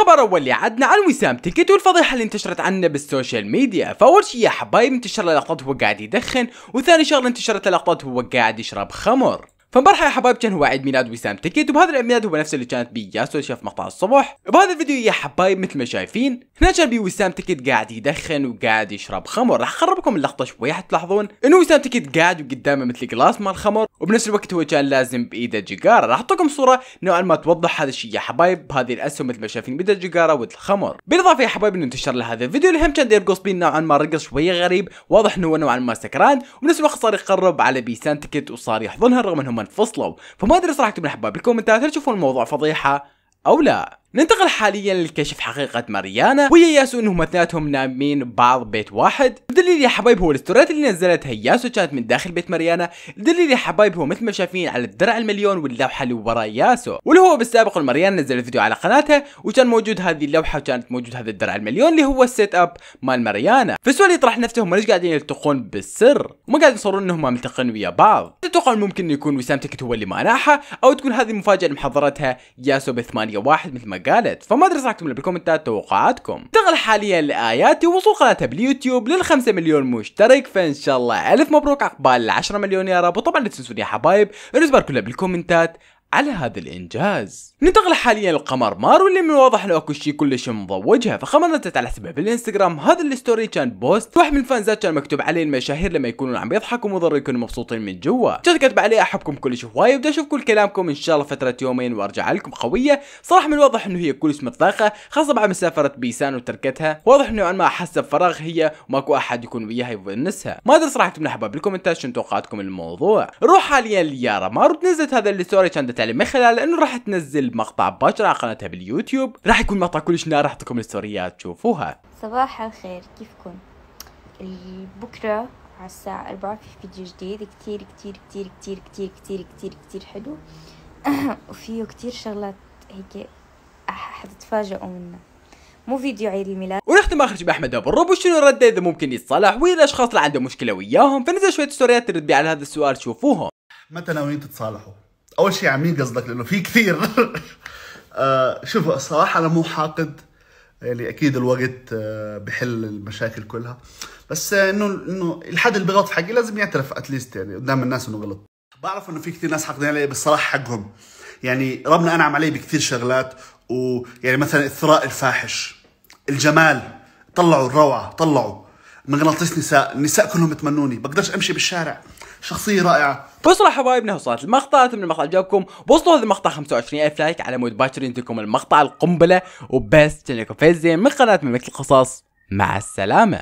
الخبر الاول اللي عدنا عن وسام تيكت والفضيحه اللي انتشرت عنه بالسوشيال ميديا فاول شيء يا حبايب انتشر لقطات هو قاعد يدخن وثاني شغله انتشرت لقطات هو قاعد يشرب خمر فمرحبا يا حبايب كان هو عيد ميلاد وسام تكيت وبهذا العيد ميلاد هو نفسه اللي كانت بيه ياسو شاف مقطع الصبح وبهذا الفيديو يا حبايب مثل ما شايفين هنا كان بيه وسام تكيت قاعد يدخن وقاعد يشرب خمر راح اخربكم اللقطة شوي حتلاحظون انه وسام تكيت قاعد وقدامه مثل جلاس مال خمر وبنفس الوقت هو كان لازم بايده جيجارا راح اعطيكم صوره نوعا ما توضح هذا الشيء يا حبايب هذه الاسهم مثل ما شايفين بدا جيجارا والخمر بالاضافه يا حبايب انه انتشر لهذا الفيديو اللي هم كان يرقص بيه نوعا ما رقص شويه غريب واضح انه هو نوعا ما سكران وبنفس الوقت صار يقرب على بيسان تكت وصار يحضنها رغم انهم انفصلوا فما ادري صراحه يا حبايب بالكومنتات هل تشوفون الموضوع فضيحه او لا ننتقل حاليا لكشف حقيقة ماريانا وهي ياسو انهم اثنيناتهم نايمين بعض بيت واحد الدليل يا حبايب هو الاستوريات اللي نزلتها ياسو كانت من داخل بيت ماريانا الدليل يا حبايب هو مثل ما شايفين على الدرع المليون واللوحة اللي ورا ياسو واللي هو بالسابق ماريانا نزلت فيديو على قناتها وكان موجود هذه اللوحة وكانت موجود هذا الدرع المليون اللي هو السيت اب مال ماريانا فالسؤال يطرح نفسه هم ليش قاعدين يلتقون بالسر وما قاعدين يصورون انهم ملتقين ويا بعض تتوقع ممكن يكون وسام تكت هو اللي مانعها او تكون هذه المفاجأة اللي محضرتها ياسو ب 8 واحد مثل ما قالت فما ادري صح اكتبوا بالكومنتات توقعاتكم تغل حاليا لاياتي وصول قناتها باليوتيوب لل 5 مليون مشترك فان شاء الله الف مبروك عقبال ال 10 مليون يا رب وطبعا لا تنسوني يا حبايب الاسبار كله بالكومنتات على هذا الانجاز ننتقل حاليا للقمر مارو اللي من الواضح انه اكو شيء كلش مضوجها فقمر نزلت على حسابها بالانستغرام هذا الستوري كان بوست واحد من الفانزات كان مكتوب عليه المشاهير لما يكونون عم يضحكوا مضر يكونوا مبسوطين من جوا كان كتب عليه احبكم كلش هواي وبدي اشوف كل كلامكم ان شاء الله فتره يومين وارجع لكم قويه صراحه من الواضح انه هي كلش متضايقه خاصه بعد ما سافرت بيسان وتركتها واضح انه ما حاسه بفراغ هي وماكو احد يكون وياها يونسها ما ادري صراحه من احباب بالكومنتات شنو توقعاتكم الموضوع روح حاليا ليارا مارو نزلت هذا الستوري كان الرساله من خلال انه راح تنزل مقطع باكر على قناتها باليوتيوب راح يكون مقطع كلش نار راح تكون الستوريات تشوفوها صباح الخير كيفكم بكره على الساعة أربعة في فيديو جديد كتير كتير كتير كتير كتير كتير كتير كتير حلو وفيه كتير شغلات هيك حتتفاجئوا منها مو فيديو عيد الميلاد ونختم اخر شيء باحمد ابو الرب وشنو رده اذا ممكن يتصالح ويا الاشخاص اللي عندهم مشكله وياهم فنزل شويه ستوريات ترد على هذا السؤال شوفوهم متى ناويين تتصالحوا اول شيء عن مين قصدك لانه في كثير آه شوف الصراحه انا مو حاقد يعني اكيد الوقت آه، بحل المشاكل كلها بس آه، انه انه الحد اللي بغلط حقي لازم يعترف اتليست يعني قدام الناس انه غلط بعرف انه في كثير ناس حاقدين علي بس صراحه حقهم يعني ربنا انعم علي بكثير شغلات ويعني مثلا الثراء الفاحش الجمال طلعوا الروعه طلعوا مغناطيس نساء النساء كلهم يتمنوني بقدرش امشي بالشارع شخصيه رائعه بصراحة حبايبنا وصلت المقطع من المقطع جابكم وصلوا هذا المقطع 25000 لايك على مود باكر ينتهيكم المقطع القنبلة وبس تشتركوا في من قناة مملكة القصص مع السلامة